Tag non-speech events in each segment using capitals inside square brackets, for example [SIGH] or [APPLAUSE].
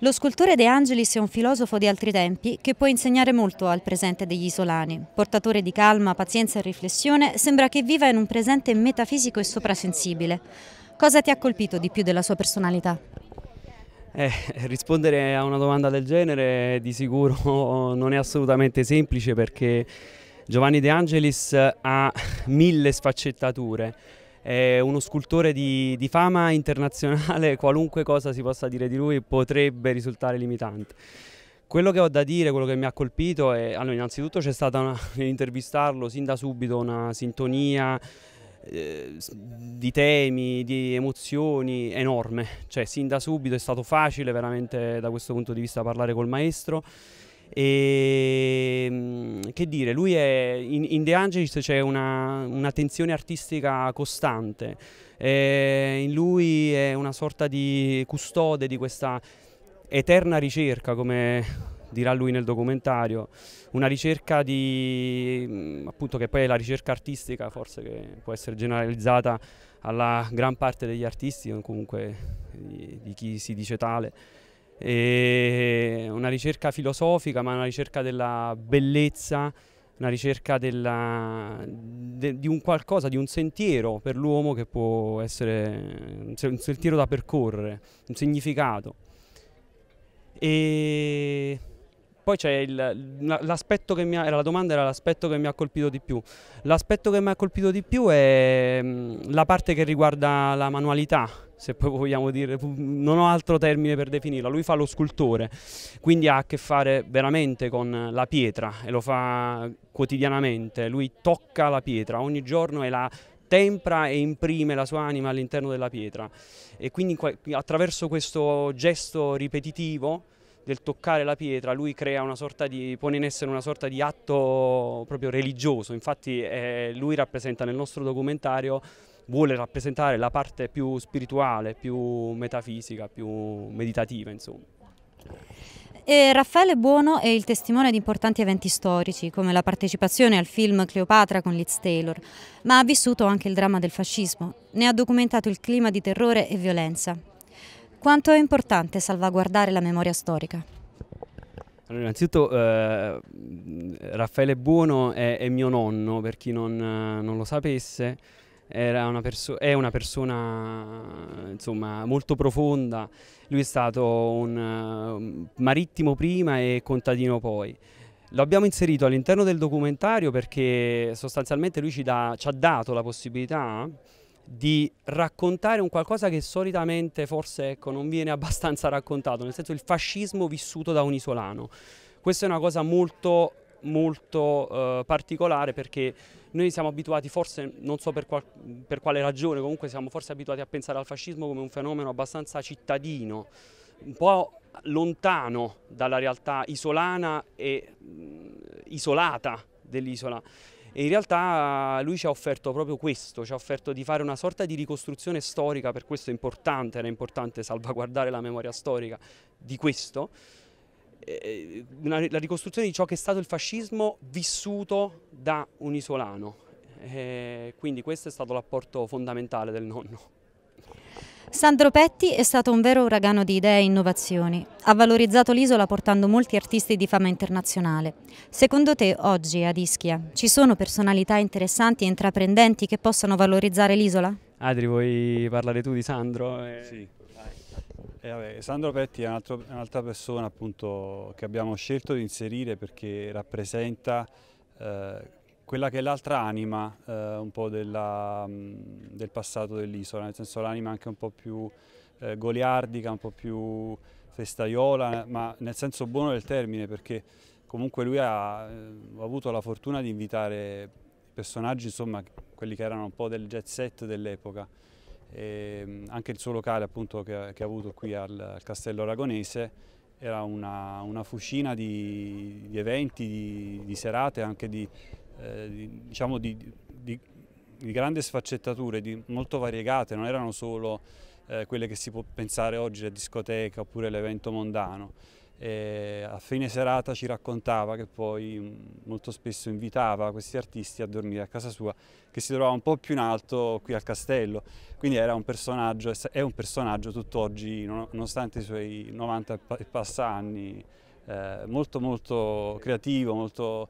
Lo scultore De Angelis è un filosofo di altri tempi che può insegnare molto al presente degli isolani. Portatore di calma, pazienza e riflessione, sembra che viva in un presente metafisico e soprasensibile. Cosa ti ha colpito di più della sua personalità? Eh, rispondere a una domanda del genere di sicuro [LAUGHS] non è assolutamente semplice perché Giovanni De Angelis ha mille sfaccettature è uno scultore di, di fama internazionale, [LAUGHS] qualunque cosa si possa dire di lui potrebbe risultare limitante. Quello che ho da dire, quello che mi ha colpito è, allora innanzitutto c'è stata nell'intervistarlo [LAUGHS] sin da subito una sintonia eh, di temi, di emozioni enorme, cioè sin da subito è stato facile veramente da questo punto di vista parlare col maestro. E, ehm, che dire, lui è, in, in De Angelis c'è una, una, tensione artistica costante, e eh, in lui è una sorta di custode di questa eterna ricerca, come dirà lui nel documentario, una ricerca di, mm, appunto che poi è la ricerca artistica forse che può essere generalizzata alla gran parte degli artisti comunque di, di chi si dice tale. E una ricerca filosofica, ma una ricerca della bellezza, una ricerca della, de, di un qualcosa, di un sentiero per l'uomo che può essere un sentiero da percorrere, un significato. E poi c'è l'aspetto che mi ha, la domanda era l'aspetto che mi ha colpito di più. L'aspetto che mi ha colpito di più è mm, la parte che riguarda la manualità, se poi vogliamo dire, non ho altro termine per definirla, lui fa lo scultore, quindi ha a che fare veramente con la pietra e lo fa quotidianamente, lui tocca la pietra ogni giorno e la tempra e imprime la sua anima all'interno della pietra e quindi attraverso questo gesto ripetitivo del toccare la pietra, lui di, pone in essere una sorta di atto proprio religioso, infatti eh, lui rappresenta nel nostro documentario, vuole rappresentare la parte più spirituale, più metafisica, più meditativa insomma. E eh, Raffaele Buono è il testimone di importanti eventi storici, come la partecipazione al film Cleopatra con Liz Taylor, ma ha vissuto anche il dramma del fascismo. Ne ha documentato il clima di terrore e violenza. Quanto è importante salvaguardare la memoria storica? Allora, innanzitutto eh, Raffaele Buono è, è, mio nonno, per chi non, non lo sapesse, una è una persona insomma, molto profonda, lui è stato un, un eh, marittimo prima e contadino poi. Lo abbiamo inserito all'interno del documentario perché sostanzialmente lui ci, da, ci ha dato la possibilità di raccontare un qualcosa che solitamente forse ecco, non viene [LAUGHS] abbastanza raccontato, nel senso il fascismo vissuto da un isolano. Questa è una cosa molto molto eh, particolare perché noi siamo abituati, forse non so per, qual per, quale ragione, comunque siamo forse abituati a pensare al fascismo come un fenomeno abbastanza cittadino, un po' lontano dalla realtà isolana e mh, mm, isolata dell'isola e in realtà lui ci ha offerto proprio questo, ci ha offerto di fare una sorta di ricostruzione storica, per questo è importante, era importante salvaguardare la memoria storica di questo, eh, una, la ricostruzione di ciò che è stato il fascismo vissuto da un isolano. E eh, quindi questo è stato l'apporto fondamentale del nonno. Sandro Petti è stato un vero uragano di idee e innovazioni. Ha valorizzato l'isola portando molti artisti di fama internazionale. Secondo te oggi ad Ischia ci sono personalità interessanti e intraprendenti che possano valorizzare l'isola? Adri, vuoi parlare tu di Sandro? Eh... Sì. Eh, vabbè, Sandro Petti è un'altra persona appunto, che abbiamo scelto di inserire perché rappresenta eh, quella che è l'altra anima eh, un po' della, del passato dell'isola, nel senso l'anima anche un po' più eh, goliardica, un po' più festaiola, ma nel senso buono del termine perché comunque lui ha, eh, avuto la fortuna di invitare personaggi, insomma, quelli che erano un po' del jet set dell'epoca. Ehm, anche il suo locale appunto che, che ha avuto qui al, al Castello Aragonese era una, una fucina di, di eventi, di, di serate, anche di, eh, diciamo di, di, di grandi sfaccettature, di molto variegate, non erano solo eh, quelle che si può pensare oggi la discoteca oppure l'evento mondano. E a fine serata ci raccontava che poi mm, molto spesso invitava questi artisti a dormire a casa sua che si trovava un po' più in alto qui al castello quindi era un personaggio, è un personaggio tutt'oggi nonostante i suoi 90 e passa anni eh, molto molto creativo molto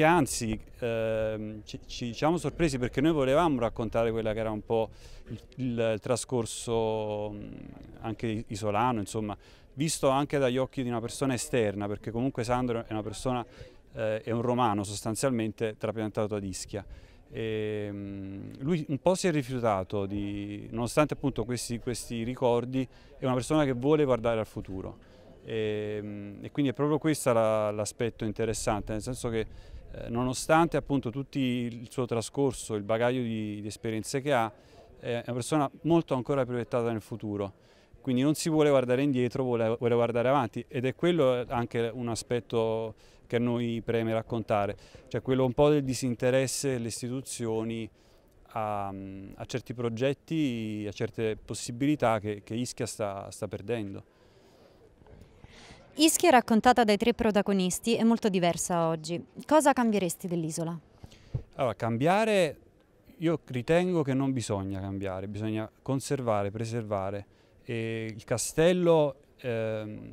che anzi ehm, ci, ci, siamo sorpresi perché noi volevamo raccontare quella che era un po' il, il, il trascorso anche isolano, insomma, visto anche dagli occhi di una persona esterna, perché comunque Sandro è una persona, eh, è un romano sostanzialmente trapiantato ad Ischia. E, ehm, lui un po' si è rifiutato, di, nonostante appunto questi, questi ricordi, è una persona che vuole guardare al futuro. E, ehm, e, quindi è proprio questo l'aspetto interessante, nel senso che eh, nonostante appunto tutto il suo trascorso, il bagaglio di, di esperienze che ha, è una persona molto ancora proiettata nel futuro. Quindi non si vuole guardare indietro, vuole, vuole guardare avanti ed è quello eh, anche un aspetto che a noi preme raccontare, cioè quello un po' del disinteresse delle istituzioni a, a certi progetti, a certe possibilità che, che Ischia sta, sta perdendo. Ischia raccontata dai tre protagonisti è molto diversa oggi. Cosa cambieresti dell'isola? Allora, cambiare io ritengo che non bisogna cambiare, bisogna conservare, preservare. E il castello ehm,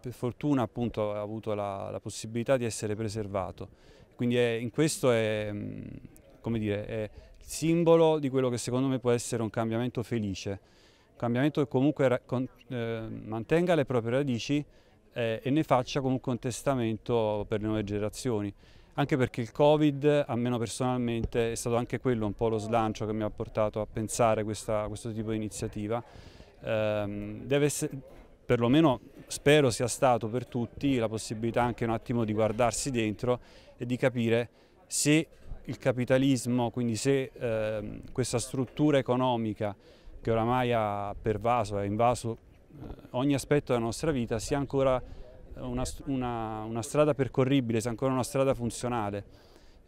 per fortuna appunto ha avuto la, la, possibilità di essere preservato, quindi è, in questo è, mm, dire, è il simbolo di quello che secondo me può essere un cambiamento felice, un cambiamento che comunque eh, mantenga le proprie radici eh, e ne faccia comunque un testamento per le nuove generazioni. Anche perché il Covid, almeno personalmente, è stato anche quello un po' lo slancio che mi ha portato a pensare a questo tipo di iniziativa. Eh, deve essere, perlomeno spero sia stato per tutti la possibilità anche un attimo di guardarsi dentro e di capire se il capitalismo, quindi se eh, questa struttura economica che oramai ha pervaso, ha invaso eh, ogni aspetto della nostra vita sia ancora eh, una, una, una strada percorribile, sia ancora una strada funzionale.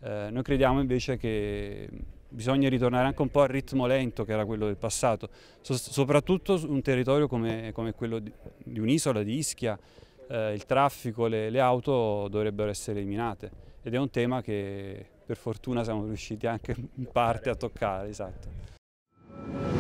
Eh, noi crediamo invece che bisogna ritornare anche un po' al ritmo lento che era quello del passato, so, soprattutto su un territorio come, come quello di, di un'isola, di Ischia, eh, il traffico, le, le auto dovrebbero essere eliminate ed è un tema che per fortuna siamo riusciti anche in parte a toccare. Esatto.